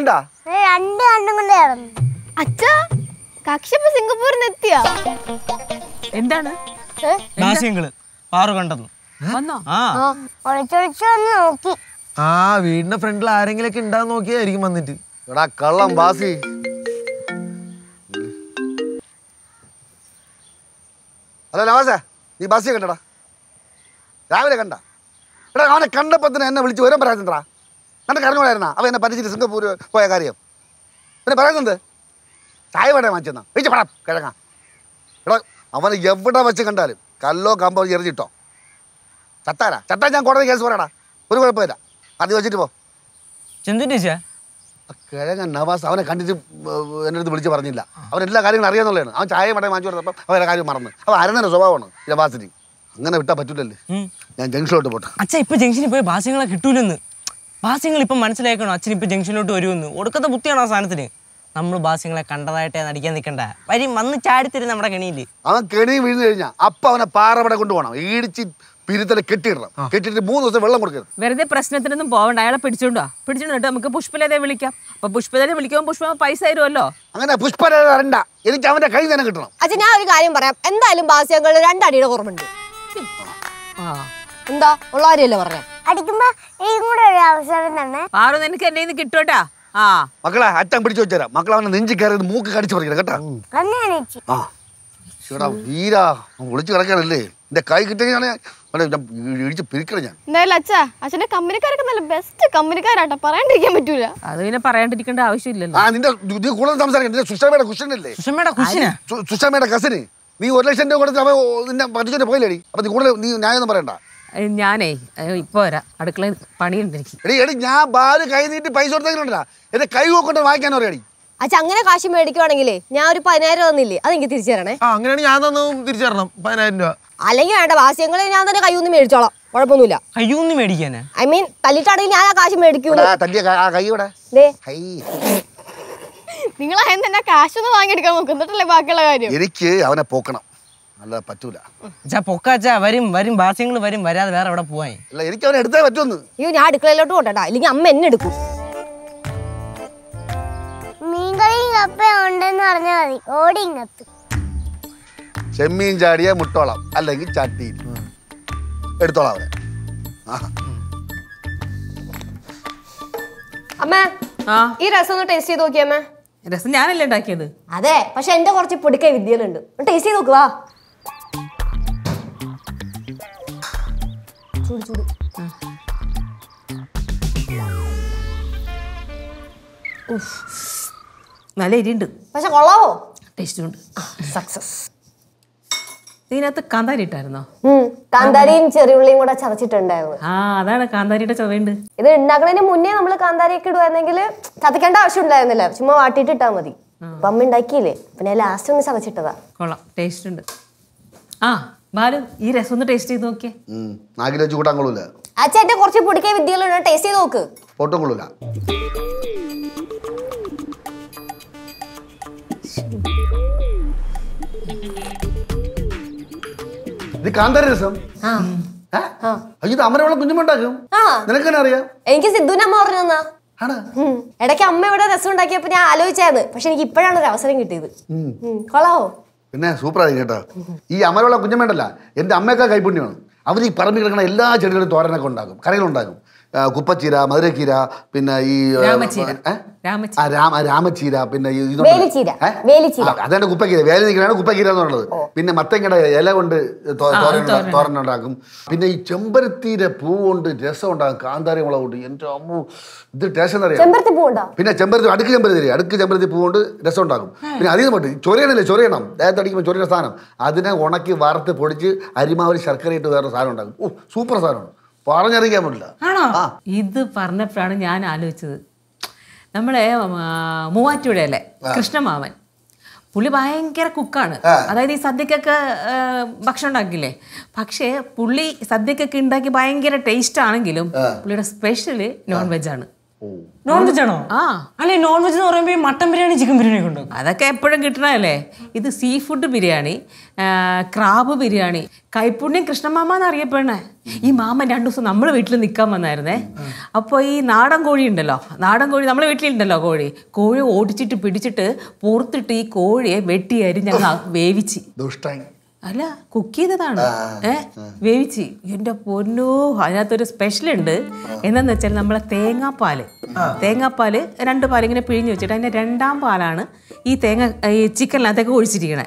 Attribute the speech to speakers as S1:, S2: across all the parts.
S1: കണ്ട
S2: രണ്ട് കണ്ണും കൊണ്ട് അച്ഛാ കക്ഷപ്പ സിംഗപ്പൂരിൽ എത്തിയോ എന്താണ്
S1: ദാസ്യങ്ങള് പാറു കണ്ടെന്നു നോക്കി ആ വീടിന്റെ ഫ്രണ്ടിൽ ആരെങ്കിലും ഒക്കെ നോക്കിയായിരിക്കും വന്നിട്ട് എടാ കള്ളം ബാസി ഹലോ നവാസ നീ ബാസിയെ കണ്ടടാ രാവിലെ കണ്ട എടാ അവനെ കണ്ടപ്പത്തിന് എന്നെ വിളിച്ച് വരാൻ പറയാത്തണ്ടാ അന്നെ അറിഞ്ഞോളായിരുന്നാ അവ എന്നെ പറ്റിച്ചിട്ട് സിംഗപ്പൂർ പോയ കാര്യം പിന്നെ പറയുന്നത് ചായ വേണേ മാറ്റുന്ന വെച്ച് പട കിഴങ്ങാ എടോ അവനെ എവിടെ വെച്ച് കണ്ടാലും കല്ലോ കമ്പോ എറിഞ്ഞിട്ടോ ചത്താരാ ചത്താ ഞാൻ കോടതി കേസ് പറയടാ ഒരു കുഴപ്പമില്ല അത് വെച്ചിട്ട് പോ ചിന്തിച്ചാ കിഴങ്ങൻ നവാസ് അവനെ കണ്ടിട്ട് എൻ്റെ അടുത്ത് വിളിച്ച് പറഞ്ഞില്ല അവൻ എല്ലാ കാര്യങ്ങളും അറിയാന്നുള്ളതാണ് അവൻ ചായ മടങ്ങി വാങ്ങിച്ചു അവൻ എല്ലാ കാര്യം മറന്ന് അവൻ അരന്നൊരു സ്വഭാവമാണ് നവാസിന് അങ്ങനെ വിട്ടാൽ പറ്റൂലല്ലേ ഞാൻ ജംഗ്ഷനിലോട്ട് പോട്ടെ അച്ഛാ ഇപ്പൊ ജംഗ്ഷനിൽ പോയ ഭാസ്യങ്ങളെ കിട്ടൂലെന്ന്
S3: ബാസ്യങ്ങൾ ഇപ്പം മനസ്സിലാക്കണോ അച്ഛൻ ഇപ്പം ജംഗ്ഷനിലോട്ട് വരുമെന്ന് ഒടുക്കത്തെ ബുദ്ധിയാണോ ആ സാധനത്തിന് നമ്മൾ ബാസ്യങ്ങളെ കണ്ടതായിട്ടേ നടിക്കാൻ നിൽക്കണ്ട വരി വന്ന് ചാടിത്തരും നമ്മുടെ കെണിയിൽ
S1: അവൻ കെണി വീഴ്ന്നു കഴിഞ്ഞാൽ അപ്പൊ അവനെ പാറവിടെ കൊണ്ടുപോകണം ഈടിച്ച് പിരിത്തല കെട്ടിയിടണം കെട്ടിട്ട് മൂന്ന് ദിവസം വെള്ളം കൊടുക്കരുത് വെറുതെ പ്രശ്നത്തിനൊന്നും പോകണ്ട അയാളെ പിടിച്ചോണ്ടോ
S3: പിടിച്ചോണ്ടിട്ട് നമുക്ക് പുഷ്പലേതെ വിളിക്കാം അപ്പൊ പുഷ്പലേതെ വിളിക്കുമ്പോൾ പുഷ്പ പൈസ തരുമല്ലോ അങ്ങനെ പുഷ്പലേത വരണ്ട
S1: എനിക്ക് അവന്റെ കൈ തന്നെ കിട്ടണം
S3: അച്ഛൻ ഞാൻ ഒരു കാര്യം പറയാം എന്തായാലും ബാസ്യങ്ങൾ രണ്ടടിയുടെ കുറവുണ്ട് എന്താ ഉള്ള കാര്യമല്ലേ പറഞ്ഞേ കൂടെ ഒരു അവസരം തന്നെ ആ
S1: അറ്റം അവനെ മൂക്ക് ആ വീരാ കൈ ഞാൻ
S2: നല്ല ബെസ്റ്റ്
S1: അത് പിന്നെ ആവശ്യമില്ലല്ലോ ആ നിന്റെ നീ നീ ഒരു ലക്ഷം രൂപ കൊടുത്ത് പോയില്ലേ നിന്നെ അപ്പൊ നീ കൂടുതൽ നീ ന്യായം പറയണ്ട
S3: ഞാനേ ഇപ്പൊ വരാം അടുക്കള പണിയുണ്ട് എനിക്ക് ഞാൻ ബാല്
S2: കൈ നീട്ടി പൈസ കൊടുത്തിട്ടുണ്ടാ എന്റെ കൈ നോക്കണ്ട വായിക്കാൻ പറയാടി അച്ഛ അങ്ങനെ കാശ് മേടിക്കുവാണെങ്കിലേ ഞാൻ ഒരു പതിനായിരം തന്നില്ലേ അതെനിക്ക് തിരിച്ചു തരണേ അങ്ങനെയാണ് ഞാൻ തിരിച്ചു തരണം പതിനായിരം രൂപ അല്ലെങ്കിൽ വേണ്ട വാസ്യങ്ങൾ ഞാൻ തന്നെ കയ്യൂന്ന് മേടിച്ചോളാം കുഴപ്പമൊന്നുമില്ല
S3: കയ്യൂന്ന് മേടിക്കാൻ
S2: ഐ മീൻ തല്ലിട്ടാണെങ്കിൽ ഞാൻ ആ കാശ് മേടിക്കൂ നിങ്ങൾ അയൻ തന്നെ കാശൊന്നും വാങ്ങിയെടുക്കാൻ നോക്കുന്നിട്ടല്ലേ ബാക്കിയുള്ള കാര്യം
S1: എനിക്ക് അവനെ പോക്കണം അല്ല പറ്റൂല പൊക്കാച്ചാ വരും വരും ബാസ്യങ്ങൾ വരും വരാതെ വേറെ എവിടെ പോവാൻ അല്ല
S2: എനിക്ക് അവനെ എടുത്തേ പറ്റുമെന്ന് അയ്യോ ഞാൻ അടുക്കളയിലോട്ട് കൊണ്ടടാ ഇല്ലെങ്കിൽ അമ്മ എന്നെ എടുക്കും ഉണ്ടെന്ന് പറഞ്ഞാൽ മതി
S1: ചെമ്മീൻ ചാടിയ മുട്ടോളം അല്ലെങ്കിൽ ചട്ടി എടുത്തോളാം
S2: അവനെ അമ്മ ഈ രസം ഒന്ന് ടേസ്റ്റ് ചെയ്ത് നോക്കിയമ്മേ രസം ഞാനല്ലേ ഉണ്ടാക്കിയത് അതെ പക്ഷെ എന്റെ കുറച്ച് പൊടിക്കൈ വിദ്യകളുണ്ട് ടേസ്റ്റ് ചെയ്ത് നോക്കുക ചൂട് ചൂട് നല്ല എരിയുണ്ട് പക്ഷെ കൊള്ളാവോ
S3: ടേസ്റ്റ് ഉണ്ട് സക്സസ് ഇതിനകത്ത് കാന്താരി ഇട്ടായിരുന്നോ കാന്താരിയും ചെറിയുള്ളിയും കൂടെ ചതച്ചിട്ടുണ്ടായിരുന്നു ആ അതാണ് കാന്താരിയുടെ ചതയുണ്ട്
S2: ഇത് ഉണ്ടാക്കുന്നതിന് മുന്നേ നമ്മൾ കാന്താരി ഒക്കെ ഇടുവായിരുന്നെങ്കിൽ ചതക്കേണ്ട ആവശ്യം ഉണ്ടായിരുന്നില്ല ചുമ്മാ വാട്ടിയിട്ട് ഇട്ടാൽ മതി അപ്പം ഉണ്ടാക്കിയില്ലേ പിന്നെ ലാസ്റ്റ് ഒന്ന് ചതച്ചിട്ടതാ
S1: കൊള്ളാം
S3: ടേസ്റ്റ് ഉണ്ട് ആ ഈ രസം ഒന്ന് ടേസ്റ്റ്
S2: ചെയ്ത് നോക്കിയേ നാഗിലെ ചൂടാൻ അച്ഛൻ്റെ കുറച്ച് പൊടിക്കൈ വിദ്യകളുണ്ട് ടേസ്റ്റ് ചെയ്ത് നോക്ക്
S1: ഒട്ടും ഇത് രസം എനിക്ക് സിദ്ധുവിന്റെ അമ്മ
S2: ഇടയ്ക്ക് അമ്മ ഇവിടെ രസം ഉണ്ടാക്കിയപ്പോ ഞാൻ ആലോചിച്ചായിരുന്നു പക്ഷെ എനിക്ക് ഇപ്പോഴാണ് ഒരു അവസരം കിട്ടിയത്
S1: കൊള്ളാവോ പിന്നെ സൂപ്പറായി കേട്ടോ ഈ അമരവള കുഞ്ഞമ്മേണ്ടല്ല എൻ്റെ അമ്മയൊക്കെ കൈപുണ്യമാണ് അവർ ഈ പറമ്പിൽ കിടക്കുന്ന എല്ലാ ചെടികളും തോരനൊക്കെ ഉണ്ടാകും കറികളുണ്ടാകും കുപ്പച്ചീര മധുരക്കീര പിന്നെ ഈ രാമച്ചീര പിന്നെ അതാണ് കുപ്പക്കീര വേല നിൽക്കണാണ് കുപ്പക്കീര എന്ന് പറയുന്നത് പിന്നെ മത്തങ്ങയുടെ ഇല കൊണ്ട് തോരനുണ്ടാക്കും പിന്നെ ഈ ചെമ്പരത്തീര പൂ കൊണ്ട് രസം ഉണ്ടാകും കാന്താരി മുളക് കൊണ്ട് എൻ്റെ അമ്മു ഇത് ടേസ്റ്റ്
S2: അറിയാം
S1: പിന്നെ ചെമ്പരത്തി അടുക്ക് ചെമ്പരത്തി അടുക്ക് ചെമ്പരത്തി പൂ കൊണ്ട് രസം ഉണ്ടാകും പിന്നെ അധികം പറ്റും ചൊറിയണല്ലേ ചൊറിയണം ദേഹത്തടിക്കുമ്പോൾ അടിക്കുമ്പോൾ സാധനം അതിനെ ഉണക്കി വറുത്ത് പൊടിച്ച് അരിമാവരി ഇട്ട് വേറെ സാധനം ഉണ്ടാക്കും ഓ സൂപ്പർ സാധനമാണ് പറഞ്ഞറിയിക്കാൻ പറ്റില്ല
S3: ആണോ ഇത് പറഞ്ഞപ്പോഴാണ് ഞാൻ ആലോചിച്ചത് നമ്മളെ മൂവാറ്റുപുഴ അല്ലേ കൃഷ്ണമാവൻ പുള്ളി ഭയങ്കര കുക്കാണ് അതായത് ഈ സദ്യക്കൊക്കെ ഭക്ഷണം ഉണ്ടാക്കില്ലേ പക്ഷേ പുള്ളി സദ്യക്കൊക്കെ ഉണ്ടാക്കി ഭയങ്കര ടേസ്റ്റ് ആണെങ്കിലും പുള്ളിയുടെ സ്പെഷ്യൽ നോൺ വെജ് ആണ് നോൺ വെജ് ആണോ അല്ലെ നോൺ വെജ് എന്ന് പറയുമ്പോൾ മട്ടൻ ബിരിയാണി ചിക്കൻ ബിരിയാണി ഒക്കെ അതൊക്കെ എപ്പോഴും കിട്ടണല്ലേ ഇത് sea food biryani crab biryani കൈപ്പുണ്യം കൃഷ്ണമാമ എന്നറിയപ്പെടണേ ഈ മാമൻ രണ്ടു ദിവസം നമ്മുടെ വീട്ടിൽ നിൽക്കാൻ വന്നായിരുന്നേ അപ്പോൾ ഈ നാടൻ കോഴി ഉണ്ടല്ലോ നാടൻ കോഴി നമ്മളെ വീട്ടിലുണ്ടല്ലോ കോഴി കോഴി ഓടിച്ചിട്ട് പിടിച്ചിട്ട് പുറത്തിട്ട് ഈ കോഴിയെ വെട്ടിയായിരുന്നു ഞങ്ങൾ വേവിച്ച് അല്ല കുക്ക് ചെയ്തതാണ് ഏഹ് വേവിച്ച് എന്റെ പൊന്നോ അതിനകത്തൊരു സ്പെഷ്യൽ ഉണ്ട് എന്താന്ന് വെച്ചാൽ നമ്മളെ തേങ്ങാപ്പാല് തേങ്ങാപ്പാല് രണ്ട് പാൽ ഇങ്ങനെ പിഴിഞ്ഞ് വെച്ചിട്ട് അതിന്റെ രണ്ടാം പാലാണ് ഈ തേങ്ങ ഈ ചിക്കനിനകത്തൊക്കെ ഒഴിച്ചിരിക്കണേ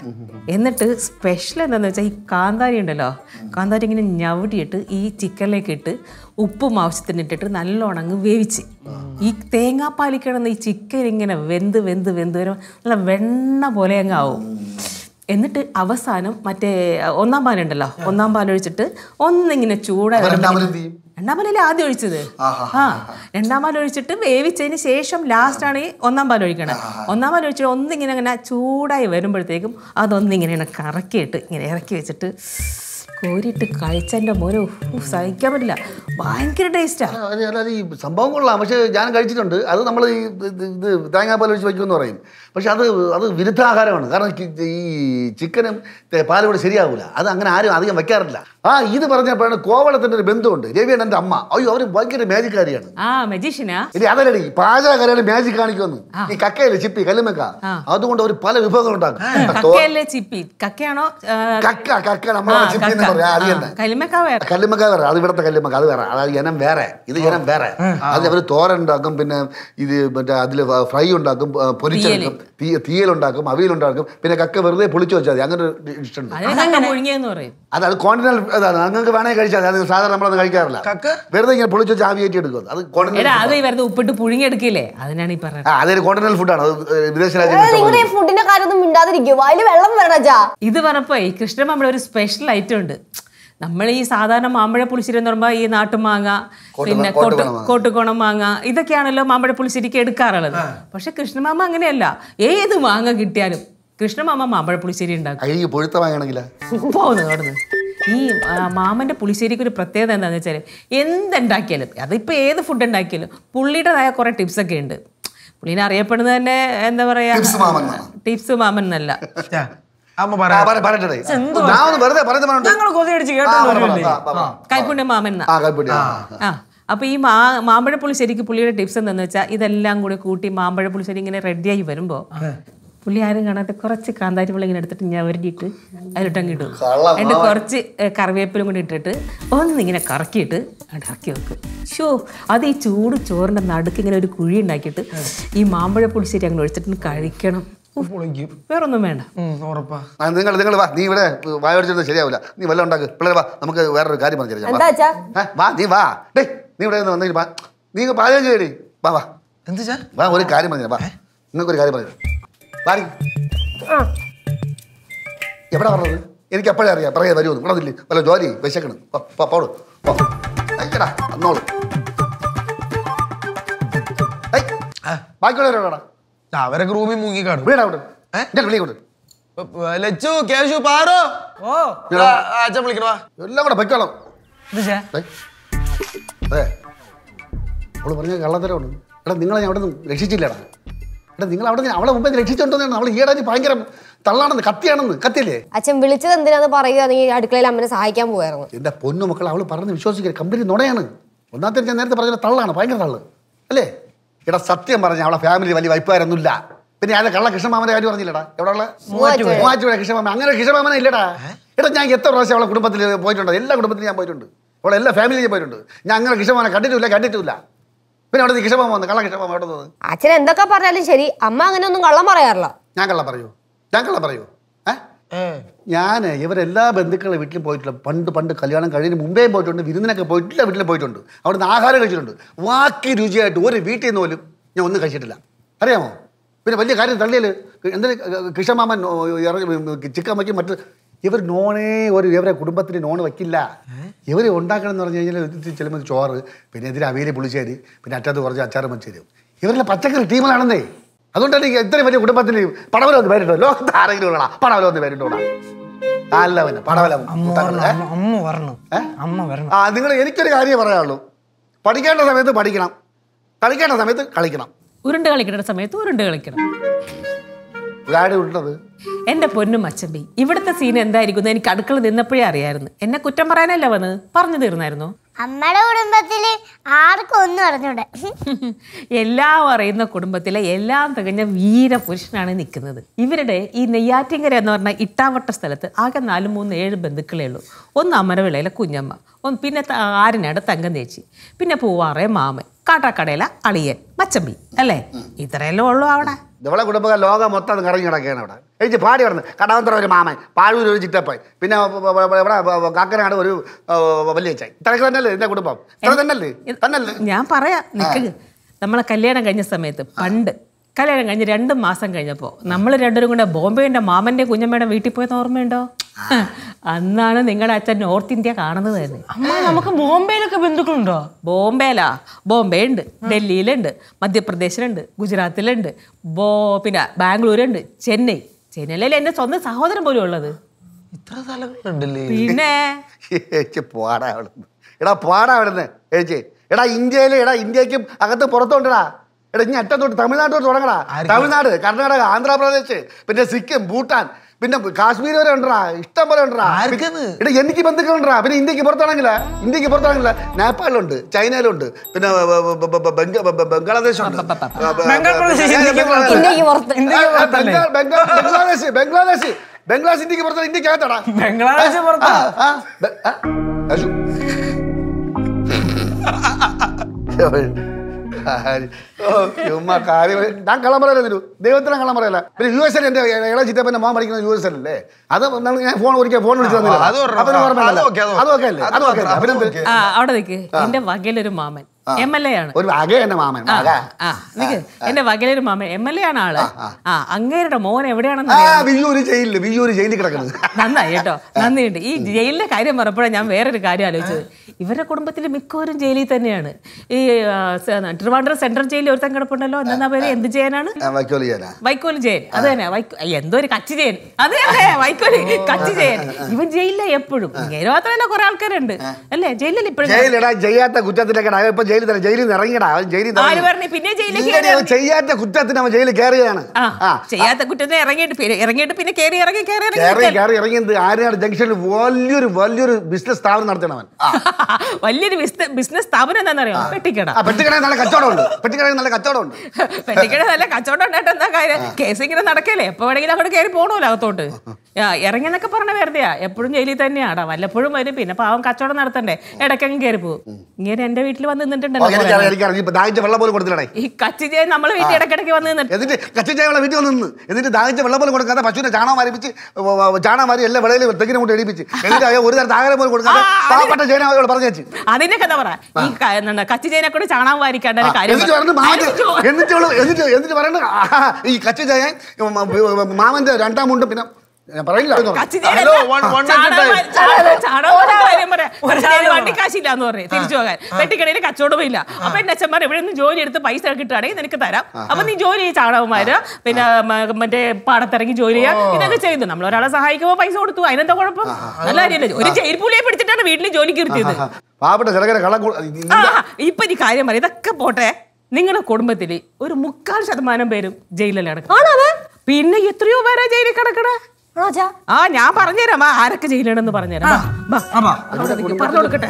S3: എന്നിട്ട് സ്പെഷ്യൽ എന്താന്ന് വെച്ചാൽ ഈ കാന്താരി ഉണ്ടല്ലോ കാന്താരി ഇങ്ങനെ ഞവടിയിട്ട് ഈ ചിക്കനിലേക്ക് ഇട്ട് ഉപ്പും ആവശ്യത്തിന് ഇട്ടിട്ട് നല്ല ഉണങ്ങ് വേവിച്ച് ഈ തേങ്ങാപ്പാലിക്കണമെന്ന് ഈ ചിക്കൻ ഇങ്ങനെ വെന്ത് വെന്ത് വെന്ത് വരും നല്ല വെണ്ണ പോലെ അങ്ങ് ആവും എന്നിട്ട് അവസാനം മറ്റേ ഒന്നാം പാലുണ്ടല്ലോ ഒന്നാം പാലൊഴിച്ചിട്ട് ഒന്നിങ്ങനെ ചൂടായി
S2: രണ്ടാം
S3: പാലല്ലേ ആദ്യം ഒഴിച്ചത് ആ രണ്ടാം പാൽ ഒഴിച്ചിട്ട് വേവിച്ചതിന് ശേഷം ലാസ്റ്റാണ് ഈ ഒന്നാം പാൽ ഒഴിക്കണം ഒന്നാം പാൽ ഒഴിച്ചിട്ട് ഒന്നിങ്ങനെ അങ്ങനെ ചൂടായി വരുമ്പോഴത്തേക്കും അതൊന്നിങ്ങനെ കറക്കിയിട്ട് ഇങ്ങനെ ഇറക്കി വെച്ചിട്ട് കോരിയിട്ട് കഴിച്ചതിൻ്റെ മോര സഹിക്കാൻ പറ്റില്ല
S1: ഭയങ്കര ടേസ്റ്റാണ് സംഭവം കൊള്ളാം പക്ഷേ ഞാൻ കഴിച്ചിട്ടുണ്ട് അത് നമ്മൾ ഈ ഇത് തേങ്ങാപ്പാൽ ഒഴിച്ച് വയ്ക്കുമെന്ന് പറയും പക്ഷെ അത് അത് വിരുദ്ധാഹാരമാണ് കാരണം ഈ ചിക്കനും പാലുകൂടെ ശരിയാവില്ല അത് അങ്ങനെ ആരും അധികം വെക്കാറില്ല ആ ഇത് പറഞ്ഞപ്പോഴാണ് കോവളത്തിന്റെ ഒരു ബന്ധുണ്ട് രവിയാണ് എന്റെ അമ്മ അയ്യോ അവര് ഭയങ്കര മാജിക്കാരിയാണ് അതല്ലേ പാചകരയാണ് മാജിക് കാണിക്കുന്നു ഈ കക്കയല്ലേ ചിപ്പി കല്ലുമക്ക അതുകൊണ്ട് അവർ പല വിഭവങ്ങൾ ഉണ്ടാക്കും
S3: കക്കയാണോ കക്ക ചിപ്പി എന്ന്
S1: കല്ലുമക്ക വേറെ അത് ഇവിടുത്തെ കല്ലുമക്ക അത് വേറെ അതായത് ഇനം വേറെ ഇത് ഇനം വേറെ അത് അവർ തോര ഉണ്ടാക്കും പിന്നെ ഇത് മറ്റേ അതില് ഫ്രൈ ഉണ്ടാക്കും പൊരിച്ചെടുക്കും തീ തീയലുണ്ടാക്കും അവിയലുണ്ടാക്കും പിന്നെ കക്ക വെറുതെ പൊളിച്ചു വെച്ചാൽ മതി അങ്ങനെ ഇഷ്ടമുണ്ട് അത് അത് കോണ്ടിനൽ അതാണ് നിങ്ങൾക്ക് വേണേ കഴിച്ചാൽ അത് സാധാരണ നമ്മളൊന്നും കഴിക്കാറില്ല വെറുതെ ഇങ്ങനെ പൊളിച്ചു വെച്ചാൽ ആവിയേറ്റി എടുക്കും അത് കോണ്ടിനൽ
S3: ഉപ്പിട്ട് പുഴുങ്ങിയെടുക്കില്ലേ അതിനാണ് ഈ പറഞ്ഞത്
S1: അതൊരു കോണ്ടിനൽ ഫുഡാണ് അത് വിദേശ രാജ്യങ്ങളിൽ
S3: ഫുഡിന്റെ വെള്ളം ഇത് പറഞ്ഞപ്പോ കൃഷ്ണൻ നമ്മളൊരു ഒരു സ്പെഷ്യൽ ഐറ്റം ഉണ്ട് നമ്മൾ ഈ സാധാരണ മാമ്പഴ പുളിശ്ശേരി എന്ന് പറയുമ്പോൾ ഈ നാട്ടുമാങ്ങ പിന്നെ കോട്ട് കോട്ടുകോണം മാങ്ങ ഇതൊക്കെയാണല്ലോ മാമ്പഴ പുളിശ്ശേരിക്ക് എടുക്കാറുള്ളത് പക്ഷെ കൃഷ്ണമാമ അങ്ങനെയല്ല ഏത് മാങ്ങ കിട്ടിയാലും കൃഷ്ണമാമ മാമ്പഴ പുളിശ്ശേരി ഉണ്ടാക്കും ഈ മാമന്റെ പുളിശ്ശേരിക്ക് ഒരു പ്രത്യേകത എന്താണെന്ന് വെച്ചാൽ എന്തുണ്ടാക്കിയാലും അതിപ്പോൾ ഏത് ഫുഡ് ഉണ്ടാക്കിയാലും പുള്ളിയുടേതായ ടിപ്സ് ടിപ്സൊക്കെ ഉണ്ട് പുള്ളീനെ അറിയപ്പെടുന്നത് തന്നെ എന്താ പറയാ ടിപ്സ് മാമൻ എന്നല്ല അപ്പൊ ഒന്ന് കേട്ടോ അപ്പോൾ ഈ മാ ശരിക്ക് പുള്ളിയുടെ ടിപ്സ് എന്താണെന്ന് വെച്ചാൽ ഇതെല്ലാം കൂടി കൂട്ടി ശരി ഇങ്ങനെ റെഡിയായി വരുമ്പോ പുള്ളി ആരും കാണാതെ കുറച്ച് കാന്താരി പുള്ളി ഇങ്ങനെ എടുത്തിട്ട് ഞാൻ ഒരുക്കിയിട്ട് അതിലിട്ടങ്ങ് ഇടും എന്റെ കുറച്ച് കറിവേപ്പിലും കൂടി ഇട്ടിട്ട് ഒന്നിങ്ങനെ കറക്കിയിട്ട് ഇറക്കി വെക്കും ഷോ അത് ഈ ചൂട് ചോറിന്റെ നടുക്ക് ഇങ്ങനെ ഒരു കുഴി ഉണ്ടാക്കിയിട്ട് ഈ മാമ്പഴ ശരി അങ്ങനെ ഒഴിച്ചിട്ട് കഴിക്കണം വേണ്ട
S1: നീ ഇവിടെ വായോടിച്ചിരുന്നത് ശരിയാവില്ല നീ വാ നമുക്ക് കാര്യം വാ നീ വാ നീ ഇവിടെ വാ നീ വാ വാ വാ ഒരു കാര്യം വാ കാര്യം എവിടെ എനിക്ക് അപ്പോഴേ അറിയാം പറയാൻ വല്ല ജോലി വിശക്കണം ബാക്കിയുള്ളവരോടാ അവരൊക്കെ റൂമിൽ മുങ്ങി കാണും വീടാ കൊണ്ട് എന്റെ കളി ലച്ചു കേശു പാറോ ഓ അച്ഛൻ വിളിക്കണവാ എല്ലാം കൂടെ വെക്കണം അതെ അവള് പറഞ്ഞ കള്ളത്തരമാണ് എടാ നിങ്ങളെ ഞാൻ അവിടെ നിന്ന് രക്ഷിച്ചില്ലടാ എടാ നിങ്ങൾ അവിടെ അവളെ മുമ്പ് രക്ഷിച്ചോണ്ടെന്നാണ് അവൾ ഈടാതി ഭയങ്കര തള്ളാണെന്ന് കത്തിയാണെന്ന് കത്തില്ലേ
S2: അച്ഛൻ വിളിച്ചത് എന്തിനാന്ന് പറയുകയാണെങ്കിൽ അടുക്കളയിൽ അമ്മനെ സഹായിക്കാൻ പോയായിരുന്നു
S1: എന്റെ പൊന്നു മക്കൾ അവള് പറഞ്ഞ് വിശ്വസിക്കരുത് കമ്പനി നുണയാണ് ഒന്നാമത്തെ ഞാൻ നേരത്തെ പറഞ്ഞ തള്ളാണ് ഭയങ്കര തള്ള് അല്ലേ ഇവിടെ സത്യം പറഞ്ഞ അവളെ ഫാമിലി വലിയ വൈപ്പായിരുന്നില്ല പിന്നെ ഞാൻ കള്ള കൃഷ്ണമാമന്റെ കാര്യം പറഞ്ഞില്ലടാ എവിടെയുള്ള മൂവാറ്റുപുഴ കൃഷ്ണമാമ അങ്ങനെ കൃഷ്ണമാമന ഇല്ലടാ എടാ ഞാൻ എത്ര പ്രാവശ്യം അവളെ കുടുംബത്തിൽ പോയിട്ടുണ്ട് എല്ലാ കുടുംബത്തിലും ഞാൻ പോയിട്ടുണ്ട് അവളെ എല്ലാ ഫാമിലിയും പോയിട്ടുണ്ട് ഞാൻ അങ്ങനെ കൃഷ്ണമാനെ കണ്ടിട്ടില്ല കണ്ടിട്ടില്ല പിന്നെ അവിടെ കൃഷ്ണമാമ വന്നു കള്ള കൃഷ്ണമാമ അവിടെ അച്ഛൻ എന്തൊക്കെ പറഞ്ഞാലും ശരി അമ്മ
S2: അങ്ങനെ ഒന്നും കള്ളം പറയാറില്ല
S1: ഞാൻ കള്ളം പറയൂ ഞാൻ കള്ളം പറയൂ ഞാൻ ഇവരെല്ലാ ബന്ധുക്കളെ വീട്ടിൽ പോയിട്ടുള്ള പണ്ട് പണ്ട് കല്യാണം കഴിഞ്ഞ് മുമ്പേ പോയിട്ടുണ്ട് വിരുന്നിനൊക്കെ പോയിട്ടില്ല വീട്ടിൽ പോയിട്ടുണ്ട് അവിടുന്ന് ആഹാരം കഴിച്ചിട്ടുണ്ട് വാക്കി രുചിയായിട്ട് ഒരു വീട്ടിൽ നിന്ന് പോലും ഞാൻ ഒന്നും കഴിച്ചിട്ടില്ല അറിയാമോ പിന്നെ വലിയ കാര്യം തള്ളിയല് എന്തിന് കൃഷ്ണമാമൻ ഇറങ്ങി ചിക്കൻ വയ്ക്കും മറ്റു ഇവർ നോണേ ഒരു ഇവരെ കുടുംബത്തിന് നോൺ വയ്ക്കില്ല ഇവർ ഉണ്ടാക്കണം എന്ന് പറഞ്ഞു കഴിഞ്ഞാൽ ചിലപ്പോൾ ചോറ് പിന്നെ ഇതിൽ അവയിൽ പുളിശ്ശേരി പിന്നെ അറ്റത്ത് കുറച്ച് അച്ചാറും വെച്ചേരും ഇവരുടെ പച്ചക്കറി ടീമിലാണെന്നേ അതുകൊണ്ടാണ് ഇത്രയും വലിയ കുടുംബത്തിന് പടവല ഒന്ന് പേരിട്ടോ ലോകത്ത് ആരെങ്കിലും ഉള്ളടാ പടവല ഒന്ന് പേരിട്ടോടാ അല്ല പിന്നെ അമ്മ അമ്മ ആ നിങ്ങൾ എനിക്കൊരു കാര്യം പറയാനുള്ളൂ പഠിക്കേണ്ട സമയത്ത് പഠിക്കണം കളിക്കേണ്ട സമയത്ത് കളിക്കണം
S3: ഉരുണ്ട് കളിക്കേണ്ട സമയത്ത് ഉരുണ്ട് കളിക്കണം എന്റെ പൊന്നും അച്ഛമ്പി ഇവിടുത്തെ സീൻ എന്തായിരിക്കും എനിക്ക് അടുക്കള നിന്നപ്പോഴേ അറിയായിരുന്നു എന്നെ കുറ്റം പറയാനല്ല വന്ന് പറഞ്ഞു തീർന്നായിരുന്നു
S2: അമ്മയുടെ കുടുംബത്തിൽ ആർക്കും ഒന്നും അറിഞ്ഞൂടെ
S3: എല്ലാം അറിയുന്ന കുടുംബത്തിലെ എല്ലാം തികഞ്ഞ വീരപുരുഷനാണ് നിൽക്കുന്നത് ഇവരുടെ ഈ നെയ്യാറ്റിങ്കര എന്ന് പറഞ്ഞ ഇട്ടാവട്ട സ്ഥലത്ത് ആകെ നാല് മൂന്ന് ഏഴ് ബന്ധുക്കളേ ഉള്ളൂ ഒന്ന് അമരവിളയിലെ കുഞ്ഞമ്മ ഒന്ന് പിന്നെ ആരനാട് തങ്കം തേച്ചി പിന്നെ പൂവാറേ മാമൻ കാട്ടാക്കടയിലെ അളിയൻ
S1: മച്ചമ്പി അല്ലേ ഇത്രയല്ലേ ഉള്ളൂ അവിടെ ഇവളെ കുടുംബക്കാർ ലോകം മൊത്തം കറങ്ങി കിടക്കുകയാണ് അവിടെ എനിക്ക് പാടി വരുന്നത് കടാവന്തര ഒരു മാമൻ പാഴൂർ ഒരു ചിറ്റപ്പായി പിന്നെ ഇവിടെ കാക്കനാട് ഒരു വലിയച്ചായി ഇത്രയൊക്കെ തന്നെയല്ലേ എൻ്റെ കുടുംബം ഇത്ര തന്നെയല്ലേ
S3: തന്നെയല്ലേ ഞാൻ പറയാം നമ്മളെ കല്യാണം കഴിഞ്ഞ സമയത്ത് പണ്ട് കല്യാണം കഴിഞ്ഞ് രണ്ട് മാസം കഴിഞ്ഞപ്പോൾ നമ്മൾ രണ്ടുപേരും കൂടെ ബോംബെൻ്റെ മാമന്റെ കുഞ്ഞമ്മയുടെ വീട്ടിൽ പോയെന്ന് ഓർമ്മയുണ്ടോ അന്നാണ് നിങ്ങളുടെ അച്ഛൻ നോർത്ത് ഇന്ത്യ കാണുന്നത് തന്നെ അമ്മ നമുക്ക് ബോംബെയിലൊക്കെ ബന്ധുക്കളുണ്ടോ ബോംബെയിലാ ബോംബെ ഉണ്ട് ഡൽഹിയിലുണ്ട് മധ്യപ്രദേശിലുണ്ട് ഗുജറാത്തിലുണ്ട് ബോ പിന്നെ ബാംഗ്ലൂരുണ്ട് ചെന്നൈ ചെന്നൈയിലല്ലേ
S1: എന്റെ സ്വന്തം സഹോദരൻ പോലും ഉള്ളത് ഇത്ര സ്ഥലങ്ങളുണ്ടല്ലേ പിന്നെ പാടാ എടാ പാടാ ഇന്ത്യയിൽ എടാ ഇന്ത്യക്കും അകത്ത് പുറത്തുണ്ടടാ എടാ ഇനി അറ്റം തൊട്ട് തമിഴ്നാട്ടിൽ തുടങ്ങടാ തമിഴ്നാട് കർണാടക ആന്ധ്രാപ്രദേശ് പിന്നെ സിക്കിം ഭൂട്ടാൻ പിന്നെ കാശ്മീർ വരെ ഉണ്ടാ ഇഷ്ടം പോലെ ഉണ്ടാ എടാ എനിക്ക് ബന്ധുക്കളുണ്ടാ പിന്നെ ഇന്ത്യക്ക് പുറത്താണെങ്കില ഇന്ത്യക്ക് പുറത്താണെങ്കില നേപ്പാളിലുണ്ട് ചൈനയിലുണ്ട് പിന്നെ ബംഗ്ലാദേശ് ബംഗ്ലാദേശ് ബംഗ്ലാദേശ് ബംഗ്ലാദേശ് ഇന്ത്യക്ക് പുറത്താണ് ഇന്ത്യക്കകത്താടാ ബംഗ്ലാദേശ് പുറത്താ ഞാൻ കള്ളം പറയല തരൂ കള്ളം പറയല പിന്നെ യു എസ് എൽ എന്റെ ഇളയ ചിറ്റപ്പന്റെ മോൻ പഠിക്കുന്ന യു എസ് എൽ അല്ലേ അത് ഞാൻ ഫോൺ ഒരിക്കൽ ഫോൺ വിളിച്ചു തന്നില്ല അല്ലേ
S3: അവിടെ നിൽക്ക് എന്റെ വകയിലൊരു മാമൻ
S1: എം എൽ എ ആണ് ഒരു വകയാണ് മാമൻ
S3: എന്റെ വകയിലൊരു മാമൻ എം എൽ എ ആണ് ആള് ആ അങ്ങേരുടെ മോൻ
S1: എവിടെയാണെന്ന് ജയിലിൽ ജയിലിൽ കിടക്കുന്നത്
S3: നന്നായി കേട്ടോ നന്ദിയുണ്ട് ഈ ജയിലിന്റെ കാര്യം പറഞ്ഞപ്പോഴാണ് ഞാൻ വേറൊരു കാര്യം ആലോചിച്ചത് ഇവരുടെ കുടുംബത്തിൽ മിക്കവരും ജയിലിൽ തന്നെയാണ് ഈ ട്രിവാൻഡ്രം സെൻട്രൽ ജയിലിൽ ഒരുത്തൻ കിടപ്പുണ്ടല്ലോ എന്താ പേര് എന്ത് ജയനാണ് വൈക്കോൽ ജയൻ അത് തന്നെ എന്തോ ഒരു കച്ചി ജയൻ അത് തന്നെ വൈക്കോൽ കച്ചി ജയൻ ഇവൻ ജയിലിലെ എപ്പോഴും ഇങ്ങനെ മാത്രമല്ല കുറെ ആൾക്കാരുണ്ട് അല്ലേ ജയിലിൽ ഇപ്പോഴും ജയിലിടാ
S1: ചെയ്യാത്ത കുറ്റത്തിലൊക്കെ ജയിലിൽ തന്നെ ജയിലിൽ നിന്ന് ഇറങ്ങിയടാ ജയിലിൽ പിന്നെ ചെയ്യാത്ത കുറ്റത്തിന് അവൻ ജയിലിൽ കയറിയാണ്
S3: ചെയ്യാത്ത കുറ്റത്തിന് ഇറങ്ങിയിട്ട് ഇറങ്ങിയിട്ട് പിന്നെ കയറി ഇറങ്ങി കയറി ഇറങ്ങി കയറി
S1: ഇറങ്ങിയത് ആര്യനാട് ജംഗ്ഷനിൽ വലിയൊരു വലിയൊരു ബിസിനസ് സ്ഥാപനം നടത്തണവൻ അവൻ
S3: വലിയൊരു ബിസിനസ് സ്ഥാപനം എന്താണെന്നറിയോ പെട്ടിക്കട പെട്ടിക്കട നല്ല കച്ചവടമുണ്ട് പെട്ടിക്കട നല്ല കച്ചവടമുണ്ട് പെട്ടിക്കട നല്ല കച്ചവടം ഉണ്ടായിട്ട് എന്താ കാര്യം കേസ് ഇങ്ങനെ നടക്കല്ലേ എപ്പോ വേണമെങ്കിലും അങ്ങോട്ട് കയറി പോകണമല്ലോ അകത്തോട്ട് ഇറങ്ങിയെന്നൊക്കെ പറഞ്ഞ വെറുതെയാ എപ്പോഴും ജയിലിൽ തന്നെയാടാ വല്ലപ്പോഴും വരും പിന്നെ പാവം കച്ചവടം നടത്തണ്ടേ ഇടയ്ക്കങ്ങ് കയറി പോകും ഇങ്ങനെ എന്റെ വീട്ടിൽ വന്ന് ഈ എന്നിട്ട്
S1: വന്ന് എന്നിട്ട് കൊടുക്കാതെ കൊടുക്കാതെ പറഞ്ഞു പറ
S3: ഈ
S1: എന്നിട്ട് എന്നിട്ട് പറയുന്നത് ഈ മാമന്റെ രണ്ടാം മുണ്ടും പിന്നെ ഞാൻ പറയില്ല ഹലോ വണ്ടിക്കാശില്ല
S3: എന്ന് പറയും തിരിച്ചു പോകാൻ പെട്ടിക്കടയിൽ കച്ചവടമില്ല അപ്പൊ എന്റെ അച്ഛന്മാർ എവിടെ നിന്ന് ജോലി എടുത്ത് പൈസ കിട്ടുകയാണെങ്കിൽ നിനക്ക് തരാം അപ്പൊ നീ ജോലി ചാടവന്മാര് പിന്നെ മറ്റേ പാടത്തിറങ്ങി ജോലി ചെയ്യുക ഇതൊക്കെ ചെയ്തു നമ്മൾ ഒരാളെ സഹായിക്കുമ്പോ പൈസ കൊടുത്തു അതിനെന്താ കുഴപ്പം നല്ല കാര്യമല്ല ഒരു ജയിൽ പിടിച്ചിട്ടാണ് വീട്ടിൽ ജോലിക്ക് ഇരുത്തിയത് പാവപ്പെട്ട ഇപ്പൊ ഈ കാര്യം പറയാം ഇതൊക്കെ പോട്ടെ നിങ്ങളുടെ കുടുംബത്തിൽ ഒരു മുക്കാൽ ശതമാനം പേരും ജയിലിലാണ് പിന്നെ എത്രയോ പേരാ ജയിലിൽ കിടക്കണേ ആ ഞാൻ പറഞ്ഞുതരാം ആരൊക്കെ ജയിലിലെന്ന് പറഞ്ഞുതരാം കൊടുക്കട്ടെ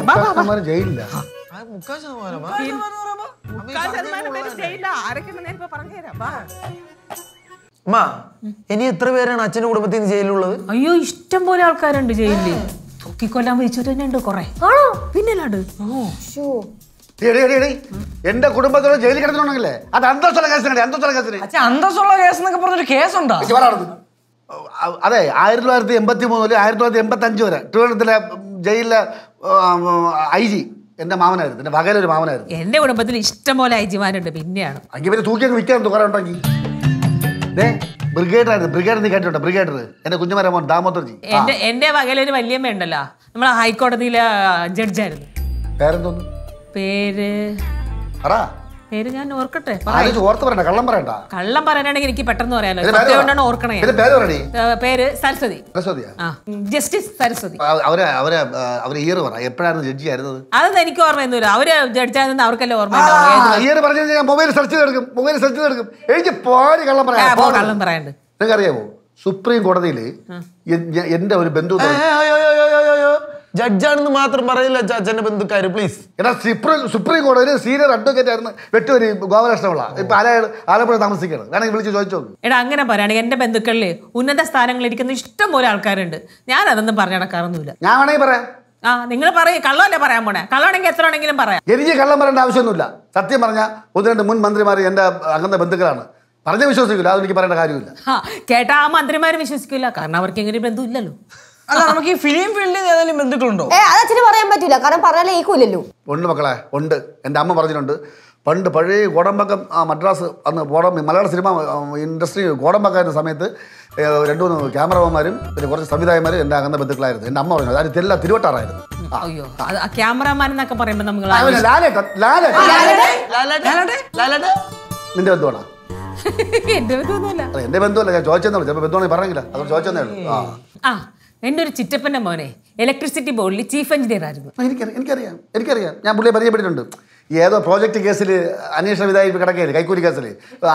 S1: മുക്കാൽ ഇനി എത്ര പേരാണ് അച്ഛന്റെ
S3: കുടുംബത്തിൽ ജയിലുള്ളത് അയ്യോ ഇഷ്ടം പോലെ ആൾക്കാരുണ്ട് ജയിലില് തൂക്കിക്കൊല്ലാൻ വിളിച്ചവര് തന്നെ ഉണ്ട് കൊറേ ആണോ
S1: പിന്നല്ലാണ്ട് എന്റെ കുടുംബത്തിലെ ജയിലിൽ കിടന്നിട്ടുണ്ടെങ്കിലേ അത് അന്തസ്സുള്ള കേസിനാണ് അന്തസ്സുള്ള കേസിന് അച്ഛൻ കേസ് എന്നൊക്കെ പറഞ്ഞൊരു കേസുണ്ടോ അതെ ആയിരത്തി തൊള്ളായിരത്തി എൺപത്തി മൂന്ന് മുതൽ ആയിരത്തി തൊള്ളായിരത്തി എൺപത്തി അഞ്ച് വരെ തിരുവനന്തപുരത്തിലെ ജയിലിലെ ഐ ജി എന്റെ മാമനായിരുന്നു എന്റെ ഒരു മാമനായിരുന്നു
S3: എന്റെ കുടുംബത്തിൽ ഇഷ്ടംപോലെ ജിമാരുണ്ട് പിന്നെയാണ്
S1: അഞ്ചു പേര് തൂക്കിയൊക്കെ വിൽക്കാൻ തുറ ഉണ്ടെങ്കിൽ ആയിരുന്നു ബ്രിഗേഡർ നീ കേട്ടിട്ടുണ്ട് ബ്രിഗേഡർ എന്റെ കുഞ്ഞുമാരെ മോൻ ദാമോദർജി എന്റെ
S3: എന്റെ ഒരു വല്യമ്മ ഉണ്ടല്ലോ നമ്മളെ ഹൈക്കോടതിയിലെ ജഡ്ജായിരുന്നു പേരെന്തോന്നു പേര് പറ പേര് ഞാൻ ഓർക്കട്ടെ പറയണ്ട കള്ളം പറയണ്ട കള്ളം പറയാനാണെങ്കിൽ എനിക്ക് പെട്ടെന്ന് പറയാലോ ഓർക്കണേ പേര് സരസ്വതി
S1: ജസ്റ്റിസ് സരസ്വതി എപ്പോഴായിരുന്നു ജഡ്ജി ആയിരുന്നത്
S3: അതൊന്നും എനിക്ക് ഓർമ്മയൊന്നുമില്ല അവര് ജഡ്ജി അവർക്കല്ലേ ഓർമ്മ ഇയർ
S1: പറഞ്ഞു ഞാൻ മൊബൈൽ സെർച്ച് മൊബൈൽ സെർച്ച് കള്ളം കള്ളം സുപ്രീം കോടതിയിൽ എന്റെ ഒരു ബന്ധു ജഡ്ജാണെന്ന് മാത്രം പറയില്ല അച്ഛന്റെ ബന്ധുക്കാർ പ്ലീസ് എടാ സുപ്രീം സുപ്രീം കോടതി സീനിയർ അഡ്വക്കേറ്റ് ആയിരുന്നു വെട്ടുവരി ഗോപാലകൃഷ്ണപിള്ള ഇപ്പൊ ആലപ്പുഴ ആലപ്പുഴ താമസിക്കണം വേണമെങ്കിൽ വിളിച്ച് ചോദിച്ചോളൂ
S3: എടാ അങ്ങനെ പറയുകയാണെങ്കിൽ എന്റെ ബന്ധുക്കളിൽ ഉന്നത സ്ഥാനങ്ങളിൽ ഇരിക്കുന്ന ഇഷ്ടം പോലെ ആൾക്കാരുണ്ട് ഞാൻ അതൊന്നും പറഞ്ഞു നടക്കാറൊന്നുമില്ല ഞാൻ വേണമെങ്കിൽ പറയാം ആ നിങ്ങൾ പറയും കള്ളമല്ലേ പറയാൻ പോണേ കള്ളമാണെങ്കിൽ എത്ര ആണെങ്കിലും പറയാം എനിക്ക്
S1: കള്ളം പറയേണ്ട ആവശ്യമൊന്നുമില്ല സത്യം പറഞ്ഞ ഒന്ന് രണ്ട് മുൻ മന്ത്രിമാർ എന്റെ അകന്ന ബന്ധുക്കളാണ് പറഞ്ഞ വിശ്വസിക്കില്ല അതെനിക്ക് പറയേണ്ട കാര്യമില്ല
S3: കേട്ടാ ആ മന്ത്രിമാർ വിശ്വസിക്കില്ല കാരണം അവർക്ക് എങ്ങനെ ഇല്ലല്ലോ അല്ല നമുക്ക് ഈ ഫിലിം ഫീൽഡിൽ ഏതെങ്കിലും ബന്ധുക്കളുണ്ടോ ഏ അത് അച്ഛന് പറയാൻ പറ്റില്ല
S1: കാരണം പറഞ്ഞാലേ ഏക്കൂലല്ലോ ഉണ്ട് മക്കളെ ഉണ്ട് എൻ്റെ അമ്മ പറഞ്ഞിട്ടുണ്ട് പണ്ട് പഴയ ആ മദ്രാസ് അന്ന് കോടം മലയാള സിനിമ ഇൻഡസ്ട്രി കോടമ്പക്കായിരുന്ന സമയത്ത് രണ്ടു മൂന്ന് ക്യാമറമാന്മാരും പിന്നെ കുറച്ച് സംവിധായകന്മാരും എൻ്റെ അകന്ന ബന്ധുക്കളായിരുന്നു എൻ്റെ അമ്മ പറഞ്ഞു അത് എല്ലാം തിരുവട്ടാറായിരുന്നു
S3: അയ്യോ ക്യാമറമാൻ എന്നൊക്കെ പറയുമ്പോൾ നമ്മൾ നിന്റെ ബന്ധുവാണോ
S1: എന്റെ ബന്ധുവല്ല ഞാൻ ചോദിച്ചെന്നുള്ളൂ ചിലപ്പോൾ പറഞ്ഞില്ല അത് ചോദിച്ചെന്നേ ഉള്ളൂ
S3: ആ എൻ്റെ ഒരു ചിറ്റപ്പൻ്റെ മോനെ ഇലക്ട്രിസിറ്റി ബോർഡിൽ ചീഫ് എഞ്ചിനീയർ ആയിരുന്നു
S1: എനിക്കറിയാം എനിക്കറിയാം എനിക്കറിയാം ഞാൻ പുള്ളിയെ പരിചയപ്പെട്ടിട്ടുണ്ട് ഏതോ പ്രോജക്റ്റ് കേസിൽ അന്വേഷണ വിധായി കിടക്കുകയല്ലേ കൈക്കൂലി കേസിൽ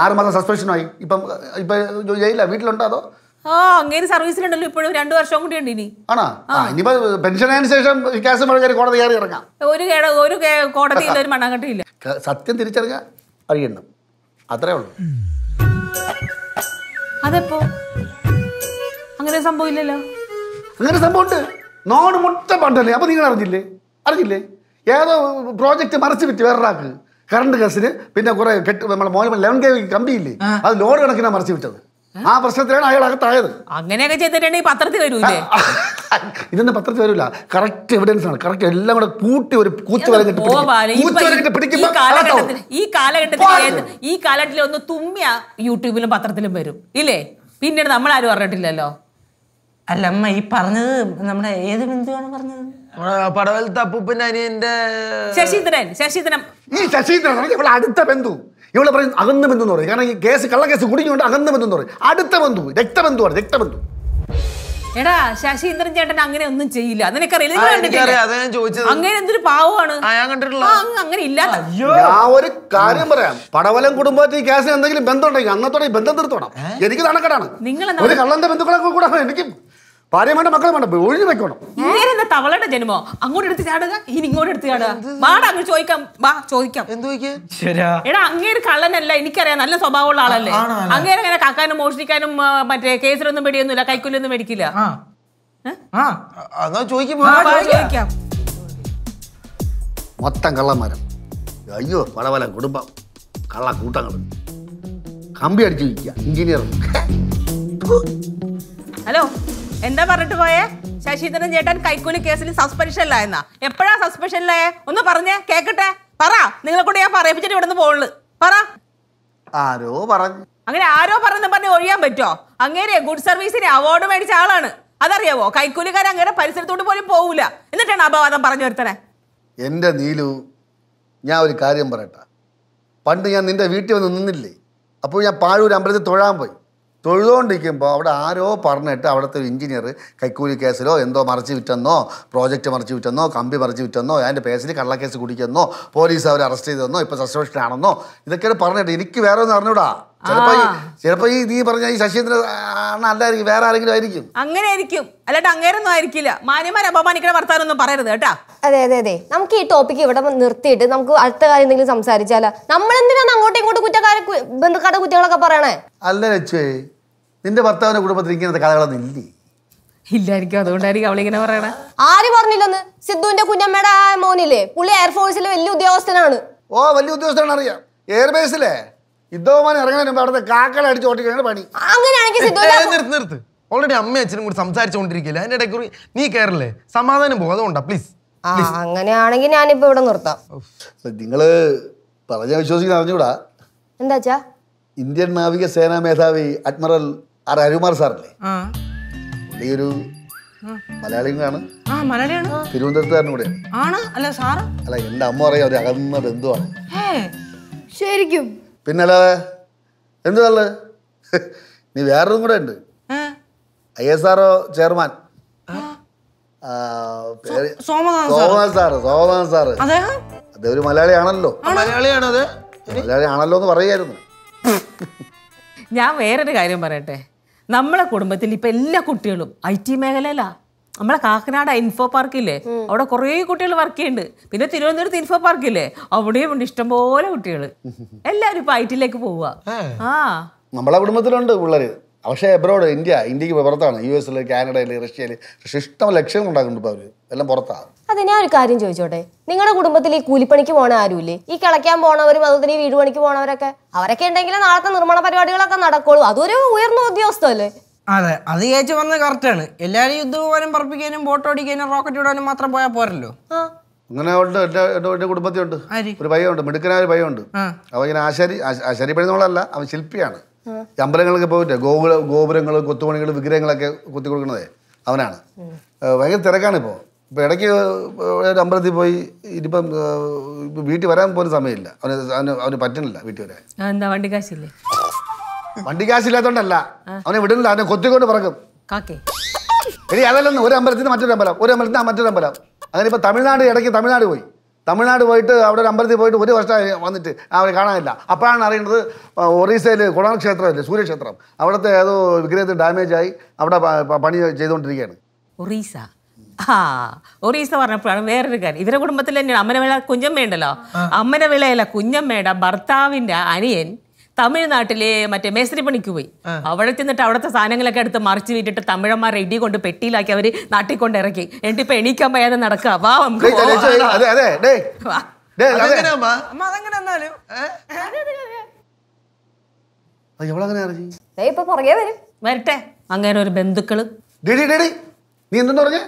S1: ആറുമാസം സസ്പെൻഷനായി ഇപ്പം ഇപ്പം ജയിലില്ല വീട്ടിലുണ്ടോ അതോ
S3: ആ അങ്ങനെ സർവീസിലുണ്ടല്ലോ ഇപ്പോഴും രണ്ടു വർഷം കൂടി ഉണ്ട് ഇനി ആണോ
S1: ഇനിയിപ്പോ പെൻഷനായതിനു ശേഷം കേസ് മുഴുവൻ കോടതി കയറി ഇറങ്ങാം
S3: ഒരു ഒരു കോടതിയില്ല ഒരു മണ്ണാങ്കട്ടിയില്ല
S1: സത്യം തിരിച്ചറിഞ്ഞാൽ അറിയണം അത്രേ ഉള്ളൂ അതെപ്പോ അങ്ങനെ സംഭവില്ലല്ലോ അങ്ങനെ സംഭവമുണ്ട് നോട് മുട്ട പണ്ടല്ലേ അപ്പോൾ നിങ്ങൾ അറിഞ്ഞില്ലേ അറിഞ്ഞില്ലേ ഏതോ പ്രോജക്റ്റ് മറച്ചു വിറ്റ് വേറൊരാൾക്ക് കറണ്ട് കേസിന് പിന്നെ കുറെ കെട്ട് നമ്മളെ മോനെ ലെവൻ കെ കമ്പിയില്ലേ അത് ലോഡ് കണക്കിനാണ് മറച്ചു വിറ്റത് ആ പ്രശ്നത്തിലാണ് അയാൾ അകത്തായത് അങ്ങനെയൊക്കെ
S3: ചെയ്തിട്ടുണ്ടെങ്കിൽ പത്രത്തിൽ വരൂല്ലേ
S1: ഇതൊന്നും പത്രത്തിൽ വരില്ല കറക്റ്റ് എവിഡൻസ് ആണ് കറക്റ്റ് എല്ലാം കൂടെ കൂട്ടി ഒരു
S3: ഈ കാലഘട്ടത്തിൽ ഈ കാലഘട്ടത്തിൽ ഒന്ന് തുമ്മിയ യൂട്യൂബിലും പത്രത്തിലും വരും ഇല്ലേ പിന്നീട് നമ്മൾ ആരും അറിഞ്ഞിട്ടില്ലല്ലോ അല്ല അമ്മ ഈ പറഞ്ഞത് നമ്മുടെ ഏത് ബിന്ദുവാണ് പറഞ്ഞത് അനിയന്റെ ശശീന്ദ്രൻ
S1: ബന്ധു എന്ന് കാരണം ഈ ബന്ധു എന്ന് അടുത്ത ബന്ധു
S3: ചേട്ടൻ അങ്ങനെ ഒന്നും ചെയ്യില്ല അങ്ങനെ എന്തൊരു പാവമാണ് അങ്ങനെ ഇല്ലാത്ത ഞാൻ ഒരു
S1: കാര്യം പറയാം പടവലം കുടുംബത്തിൽ കേസിന് എന്തെങ്കിലും ബന്ധം ഉണ്ടെങ്കിൽ അന്നത്തോടെ ബന്ധം തീർത്തോണം എനിക്ക് നടക്കടാണ് നിങ്ങൾ ഒരു കള്ളന്റെ ബന്ധുക്കളൊക്കെ കൂടെ എനിക്ക് ഭാര്യ വേണ്ട മക്കളെ വേണ്ട ഒഴിഞ്ഞു വെക്കണം
S3: തവളയുടെ ജന്മോ അങ്ങോട്ട് എടുത്ത് ചാടുക ഇനി ഇങ്ങോട്ട് എടുത്ത് ചാടുക അങ്ങ് ചോദിക്കാം വാ ചോദിക്കാം എടാ അങ്ങേര് കള്ളനല്ല എനിക്കറിയാം നല്ല സ്വഭാവമുള്ള ആളല്ലേ അങ്ങേര് അങ്ങനെ കാക്കാനും മോഷ്ടിക്കാനും മറ്റേ കേസിലൊന്നും പേടിയൊന്നുമില്ല കൈക്കൂലൊന്നും മേടിക്കില്ല
S1: മൊത്തം കള്ളന്മാരും അയ്യോ പല പല കുടുംബം കള്ള കൂട്ടങ്ങൾ കമ്പി അടിച്ചു ഇരിക്കുക എഞ്ചിനീയർ
S3: ഹലോ എന്താ പറഞ്ഞിട്ട് പോയേ ശശീന്ദ്രൻ ചേട്ടൻ കൈക്കൂലി കേസിൽ സസ്പെൻഷനിലായെന്നാ എപ്പോഴാ സസ്പെൻഷനിലായ ഒന്ന് പറഞ്ഞേ കേക്കട്ടെ പറ നിങ്ങളെ കൂടെ ഞാൻ പറയിപ്പിച്ചിട്ട് ഇവിടുന്ന് പോകുള്ളു പറ
S1: ആരോ പറഞ്ഞു
S3: അങ്ങനെ ആരോ പറഞ്ഞു പറഞ്ഞ് ഒഴിയാൻ പറ്റുമോ അങ്ങേരെ ഗുഡ് സർവീസിന് അവാർഡ് മേടിച്ച ആളാണ് അതറിയാവോ കൈക്കൂലിക്കാരൻ അങ്ങനെ പരിസരത്തോട്ട് പോലും പോവില്ല എന്നിട്ടാണ് അപവാദം പറഞ്ഞു വരുത്തണേ
S1: എൻ്റെ നീലു ഞാൻ ഒരു കാര്യം പറയട്ടെ പണ്ട് ഞാൻ നിന്റെ വീട്ടിൽ വന്ന് നിന്നില്ലേ അപ്പോൾ ഞാൻ പാഴൂർ അമ്പലത്തിൽ തൊഴാൻ പോയി തൊഴുതുകൊണ്ടിരിക്കുമ്പോൾ അവിടെ ആരോ പറഞ്ഞിട്ട് അവിടുത്തെ ഒരു എഞ്ചിനീയർ കൈക്കൂലി കേസിലോ എന്തോ മറിച്ച് വിറ്റെന്നോ പ്രോജക്റ്റ് മറിച്ച് വിറ്റെന്നോ കമ്പി മറിച്ച് വിറ്റെന്നോ അതിൻ്റെ പേസിൽ കള്ളക്കേസ് കുടിക്കുന്നോ പോലീസ് അവരെ അറസ്റ്റ് ചെയ്തെന്നോ ഇപ്പോൾ സസ്പെൻഷനാണെന്നോ ഇതൊക്കെയാണ് പറഞ്ഞിട്ട് എനിക്ക് വേറെ ഒന്നും അറിഞ്ഞൂടാ ചിലപ്പോ ഈ നീ പറഞ്ഞ ഈ ശശീന്ദ്രൻ അല്ലായിരിക്കും വേറെ ആരെങ്കിലും ആയിരിക്കും
S3: അങ്ങനെ ആയിരിക്കും അല്ലാണ്ട് അങ്ങേരൊന്നും ആയിരിക്കില്ല മാന്യമാർ അപമാനിക്കുന്ന വർത്താനൊന്നും പറയരുത് കേട്ടാ അതെ അതെ
S2: അതെ നമുക്ക് ഈ ടോപ്പിക് ഇവിടെ നിർത്തിയിട്ട് നമുക്ക് അടുത്ത കാര്യം എന്തെങ്കിലും സംസാരിച്ചാലോ നമ്മൾ അങ്ങോട്ടും ഇങ്ങോട്ടും കുറ്റക്കാരെ ബന്ധുക്കാരുടെ കുറ്റങ്ങളൊക്കെ പറയണേ
S1: അല്ല ലക്ഷേ നിന്റെ ഭർത്താവിന്റെ കുടുംബത്തിൽ ഇങ്ങനത്തെ കഥകളൊന്നും ഇല്ലേ ഇല്ലായിരിക്കും അതുകൊണ്ടായിരിക്കും അവളിങ്ങനെ പറയണേ
S2: ആര് പറഞ്ഞില്ലെന്ന് സിദ്ധുവിന്റെ കുഞ്ഞമ്മയുടെ മോനില്ലേ പുള്ളി എയർഫോഴ്സിലെ വലിയ ഉദ്യോഗസ്ഥനാണ് ഓ വലിയ ഉദ്യോഗസ്ഥനാണ് അറിയാം എയർബേസിലെ
S1: ഇതോമാൻ ഇറങ്ങുന്നതിന് അവിടുത്തെ കാക്കള അടിച്ച് ഓട്ടിക്കാണ് പണി അങ്ങനെയാണെങ്കിൽ നിർത്ത് ഓൾറെഡി അമ്മ അച്ഛനും കൂടി സംസാരിച്ചുകൊണ്ടിരിക്കില്ല അതിന്റെ ഇടയ്ക്ക് നീ കയറില്ലേ സമാധാനം പോകും അതുകൊണ്ടാ പ്ലീസ്
S2: അങ്ങനെയാണെങ്കിൽ ഞാനിപ്പോ ഇവിടെ നിർത്താം
S1: നിങ്ങള് പറഞ്ഞ വിശ്വസിക്കുന്ന അറിഞ്ഞൂടാ എന്താച്ചാ ഇന്ത്യൻ നാവിക സേനാ മേധാവി അഡ്മിറൽ ആർ ഹരികുമാർ സാറല്ലേ ഒരു മലയാളികളാണ് തിരുവനന്തപുരത്തുകാരനും കൂടെയാണ് ആണ് അല്ല സാറ് അമ്മ പറയാ ഒരു അകന്ന ബന്ധുവാണ് ശരിക്കും പിന്നെ അല്ലാതെ എന്ത് തള്ളു നീ വേറൊന്നും കൂടെ ഉണ്ട് I S R O chairman Somanath sir Somanath sir അദ്ദേഹം ഒരു മലയാളിയാണല്ലോ മലയാളിയാണത് മലയാളിയാണല്ലോ എന്ന് പറയായിരുന്നു
S3: ഞാൻ വേറൊരു കാര്യം പറയട്ടെ നമ്മളെ കുടുംബത്തിൽ ഇപ്പൊ എല്ലാ കുട്ടികളും ഐ ടി മേഖലയിലാ നമ്മളെ കാക്കനാട് ഇൻഫോ പാർക്കില്ലേ അവിടെ കുറേ കുട്ടികൾ വർക്ക് ചെയ്യുന്നുണ്ട് പിന്നെ തിരുവനന്തപുരത്ത് ഇൻഫോ പാർക്കില്ലേ അവിടെയും ഉണ്ട് ഇഷ്ടംപോലെ കുട്ടികൾ എല്ലാവരും ഇപ്പൊ ഐ പോവുക ആ
S1: നമ്മളെ കുടുംബത്തിലുണ്ട് പിള്ളേര് പക്ഷേ എബ്രോഡ് ഇന്ത്യ ഇന്ത്യക്ക് പുറത്താണ് യു എസില് കാനഡയില് റഷ്യയില് പക്ഷെ ഇഷ്ടം ലക്ഷ്യം ഉണ്ടാക്കുന്നുണ്ട് അവര് അവർ എല്ലാം പുറത്താണ്
S2: അതെ ഞാൻ ഒരു കാര്യം ചോദിച്ചോട്ടെ നിങ്ങളുടെ കുടുംബത്തിൽ ഈ കൂലിപ്പണിക്ക് പോണ ആരുമില്ലേ ഈ കിളയ്ക്കാൻ പോണവരും അതുപോലെ വീട് പണിക്ക് പോണവരൊക്കെ അവരൊക്കെ ഉണ്ടെങ്കിൽ നാളത്തെ നിർമ്മാണ പരിപാടികളൊക്കെ നടക്കുള്ളൂ അതൊരു ഉയർന്ന ഉദ്യോഗസ്ഥല്ലേ
S3: അതെ അത് ചേച്ചി വന്നത് കറക്റ്റാണ് എല്ലാരും യുദ്ധപോകാനും പറപ്പിക്കാനും ബോട്ട് ഓടിക്കാനും റോക്കറ്റ് ഇടാനും മാത്രം പോയാൽ പോരല്ലോ
S1: അങ്ങനെ ഉണ്ട് എന്റെ കുടുംബത്തിൽ ഉണ്ട് ഒരു ഭയമുണ്ട് മിടുക്കനായ ഒരു പയ്യുണ്ട് അവ ഇങ്ങനെ ആശാരി ആശാരി പണിതുള്ളതല്ല അവൻ ശില്പിയാണ് അമ്പലങ്ങളൊക്കെ പോയിട്ടേ ഗോപുര ഗോപുരങ്ങൾ കൊത്തുപണികൾ വിഗ്രഹങ്ങളൊക്കെ കൊത്തി കൊടുക്കണതേ അവനാണ് ഭയങ്കര തിരക്കാണ് ഇപ്പോൾ ഇപ്പൊ ഇടയ്ക്ക് ഒരു അമ്പലത്തിൽ പോയി ഇനിയിപ്പം വീട്ടിൽ വരാൻ പോലും സമയമില്ല അവന് അവന് അവന് പറ്റണില്ല വീട്ടിൽ വരാൻ എന്താ വണ്ടി കാശില്ലേ വണ്ടി കാശ് ഇല്ലാത്തോണ്ടല്ല അവനെ വിടുന്നില്ല അവനെ കൊത്തിക്കൊണ്ട് പറക്കും ഇനി അതല്ലെന്ന് ഒരു അമ്പലത്തിന് മറ്റൊരു അമ്പലം ഒരു അമ്പലത്തിന് മറ്റൊരു അമ്പലം അങ്ങനെ ഇപ്പൊ തമിഴ്നാട് ഇടയ്ക്ക് തമിഴ്നാട് പോയി തമിഴ്നാട് പോയിട്ട് അവിടെ ഒരു അമ്പലത്തിൽ പോയിട്ട് ഒരു വർഷം വന്നിട്ട് അവരെ കാണാനില്ല അപ്പോഴാണ് അറിയുന്നത് ഒറീസയിൽ കുണാർ ക്ഷേത്രമല്ലേ സൂര്യക്ഷേത്രം അവിടുത്തെ ഏതോ വിഗ്രഹത്തിൽ ഡാമേജ് ആയി അവിടെ പണി ചെയ്തുകൊണ്ടിരിക്കുകയാണ് ഒറീസ
S3: ആ ഒറീസ പറഞ്ഞപ്പോഴാണ് വേറൊരു കാര്യം ഇവരുടെ കുടുംബത്തിൽ തന്നെയാണ് അമ്മനവിള കുഞ്ഞമ്മയുണ്ടല്ലോ അമ്മനവിളയല്ല കുഞ്ഞമ്മയുടെ ഭർത്താവിന്റെ അനിയൻ തമിഴ്നാട്ടിലെ മറ്റേ മേസ്ത്രി പണിക്ക് പോയി അവിടെ ചെന്നിട്ട് അവിടുത്തെ സാധനങ്ങളൊക്കെ എടുത്ത് മറിച്ച് വീട്ടിട്ട് തമിഴന്മാർ ഇടി കൊണ്ട് പെട്ടിയിലാക്കി അവര് നാട്ടിൽ കൊണ്ട് ഇറക്കി എന്നിട്ട് ഇപ്പൊ എണീക്കാൻ പോയാതെ നടക്കുക വാ നമുക്ക്
S1: വരട്ടെ അങ്ങനെ ഒരു ബന്ധുക്കള് ഡെഡി ഡെഡി നീ എന്തെന്ന് പറഞ്ഞേ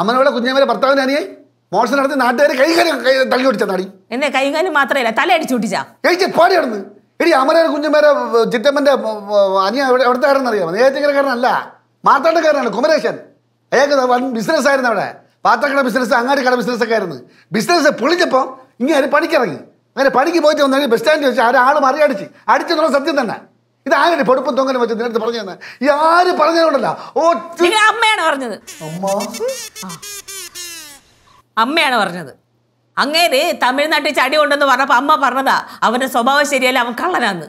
S1: അമ്മനോടെ കുഞ്ഞമ്മയുടെ ഭർത്താവിന് അനിയായി മോഷണം നടത്തി നാട്ടുകാർ കൈകാലം തള്ളി ഓടിച്ചാടി എന്നെ കൈകാലം മാത്രമല്ല തല അടിച്ചു ഓടിച്ചാ കഴിച്ച പാടി നടന്ന് എടി അമരേർ കുഞ്ഞുമേരെ ചിറ്റമ്മന്റെ അനിയ എവിടുത്തെ ആരെന്നറിയാമോ നെയ്യാറ്റിക്കരക്കാരനല്ല മാർത്താട്ടക്കാരനാണ് കുമരേശൻ അയാൾക്ക് വൺ ബിസിനസ് ആയിരുന്നു അവിടെ പാത്രക്കട ബിസിനസ് അങ്ങാടി ബിസിനസ് ബിസിനസ്സൊക്കെ ആയിരുന്നു ബിസിനസ് പൊളിച്ചപ്പോൾ ഇങ്ങനെ ആര് പണിക്കിറങ്ങി അങ്ങനെ പണിക്ക് പോയിട്ട് വന്നു ബസ് സ്റ്റാൻഡ് വെച്ച് മറി അടിച്ച് അടിച്ചു അടിച്ചെന്നുള്ള സത്യം തന്നെ ഇത് ആരുടെ പൊടുപ്പും തൊങ്ങനെ വെച്ച് നിനടുത്ത് പറഞ്ഞു തന്നെ ഈ ആര് പറഞ്ഞതുകൊണ്ടല്ല ഓ അമ്മയാണ് പറഞ്ഞത്
S3: അമ്മയാണ് പറഞ്ഞത് അങ്ങേര് തമിഴ്നാട്ടിൽ ചടി കൊണ്ടെന്ന് പറഞ്ഞപ്പോൾ അമ്മ പറഞ്ഞതാ അവൻ്റെ സ്വഭാവം ശരിയല്ല അവൻ കള്ളനാന്ന്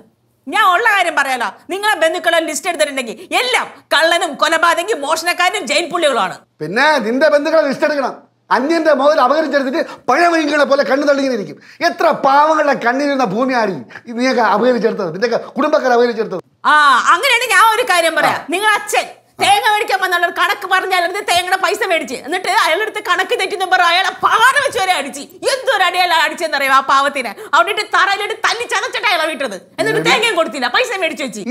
S3: ഞാൻ ഉള്ള കാര്യം പറയാലോ നിങ്ങളെ ബന്ധുക്കളെ ലിസ്റ്റ് എടുത്തിട്ടുണ്ടെങ്കിൽ എല്ലാം കള്ളനും കൊലപാതകയും മോഷണക്കാരനും ജയിൽ പുള്ളികളുമാണ്
S1: പിന്നെ നിന്റെ ബന്ധുക്കളെ ലിസ്റ്റ് എടുക്കണം അന്യന്റെ മുതൽ അപകരിച്ചെടുത്തിട്ട് പഴയ വൈകികളെ പോലെ കണ്ണു തള്ളിങ്ങനെ എത്ര പാവങ്ങളുടെ കണ്ണിരുന്ന ആരി നീയൊക്കെ അപകരിച്ചെടുത്തത് നിന്റെ കുടുംബക്കാരെ അപകരിച്ചെടുത്തത്
S3: ആ അങ്ങനെയാണ് ഞാൻ ഒരു കാര്യം പറയാം നിങ്ങൾ അച്ഛൻ തേങ്ങ മേടിക്കാൻ വന്നുള്ള കണക്ക് പറഞ്ഞ അയാളുടെ തേങ്ങയുടെ പൈസ മേടിച്ച് എന്നിട്ട് അയാളുടെ അടുത്ത് കണക്ക് തെറ്റുന്ന പറഞ്ഞ അയാളെ പാറ വെച്ച് വരെ അടിച്ച് എന്തൊരു അടിയല്ല അടിച്ചെന്നറിയാം ആ പാവത്തിന് അവിടെ തറയിലിട്ട് തല്ലി ചതച്ചിട്ട് അയാളെ വീട്ടത് എന്നിട്ട് തേങ്ങയും കൊടുത്തില്ല പൈസ മേടിച്ച് വെച്ച്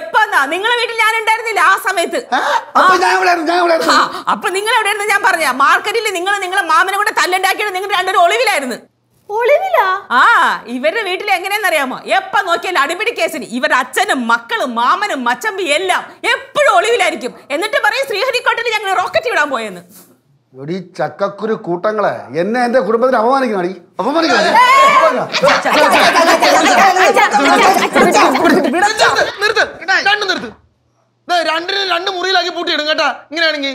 S3: എപ്പന്നാ നിങ്ങളെ വീട്ടിൽ ഞാൻ ഉണ്ടായിരുന്നില്ല ആ സമയത്ത് അപ്പൊ നിങ്ങൾ എവിടെയായിരുന്നു ഞാൻ പറഞ്ഞ മാർക്കറ്റിൽ നിങ്ങൾ നിങ്ങളെ മാമനെ കൂടെ തല്ലുണ്ടാക്കിയത് നിങ്ങളുടെ രണ്ടൊരു ഒളിവിലായിരുന്നു ആ ഇവരുടെ വീട്ടിൽ എങ്ങനെയെന്നറിയാമോ എപ്പ നോക്കിയാലും അടിപിടി കേസിന് ഇവരുടെ അച്ഛനും മക്കളും മാമനും മച്ചമ്പി എല്ലാം എപ്പോഴും ഒളിവിലായിരിക്കും എന്നിട്ട് പറയും ശ്രീഹരിക്കോട്ടിൽ ഞങ്ങൾ റോക്കറ്റ് വിടാൻ പോയെന്ന്
S1: ചക്കക്കുരു കൂട്ടങ്ങളെ എന്നെ എന്റെ കുടുംബത്തിന് അപമാനിക്കണം അടി അപമാനിക്കണം രണ്ടിനും രണ്ട് മുറിയിലാക്കി പൂട്ടിയിടും കേട്ടാ ഇങ്ങനെയാണെങ്കിൽ